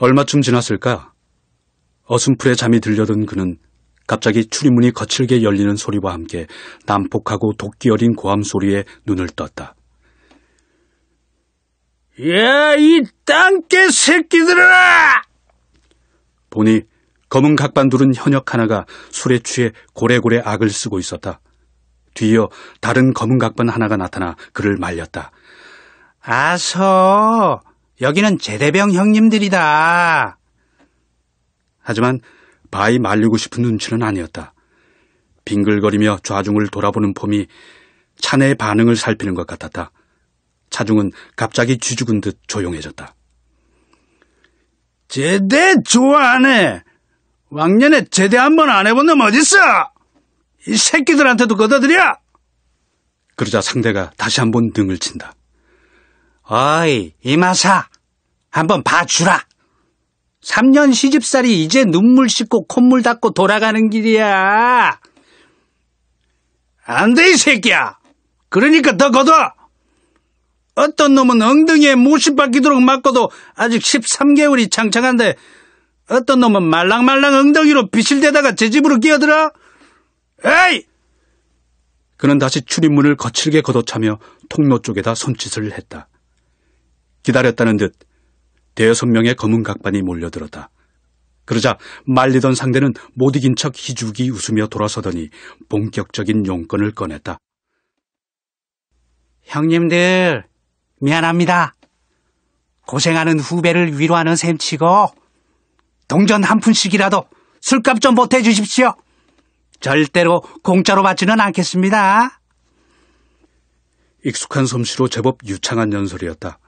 얼마쯤 지났을까? 어슴풀에 잠이 들려던 그는 갑자기 출입문이 거칠게 열리는 소리와 함께 난폭하고 독기 어린 고함 소리에 눈을 떴다. 야, 예, 이 땅개 새끼들아! 보니 검은 각반두른 현역 하나가 술에 취해 고래고래 악을 쓰고 있었다. 뒤이어 다른 검은 각반 하나가 나타나 그를 말렸다. 아서, 여기는 제대병 형님들이다. 하지만 바이 말리고 싶은 눈치는 아니었다. 빙글거리며 좌중을 돌아보는 폼이 차내의 반응을 살피는 것 같았다. 차중은 갑자기 쥐죽은 듯 조용해졌다. 제대 좋아하네. 왕년에 제대 한 번 안 해본 놈 어딨어? 이 새끼들한테도 걷어들여! 그러자 상대가 다시 한 번 등을 친다. 어이, 이마사. 한 번 봐주라. 3년 시집살이 이제 눈물 씻고 콧물 닦고 돌아가는 길이야. 안 돼, 이 새끼야. 그러니까 더 걷어. 어떤 놈은 엉덩이에 못이 박히도록 맞고도 아직 13개월이 창창한데 어떤 놈은 말랑말랑 엉덩이로 비실대다가 제 집으로 끼어들어? 에이! 그는 다시 출입문을 거칠게 걷어차며 통로 쪽에다 손짓을 했다. 기다렸다는 듯 대여섯 명의 검은 각반이 몰려들었다. 그러자 말리던 상대는 못 이긴 척 희죽이 웃으며 돌아서더니 본격적인 용건을 꺼냈다. 형님들, 미안합니다. 고생하는 후배를 위로하는 셈치고 동전 한 푼씩이라도 술값 좀 보태 주십시오. 절대로 공짜로 받지는 않겠습니다. 익숙한 솜씨로 제법 유창한 연설이었다.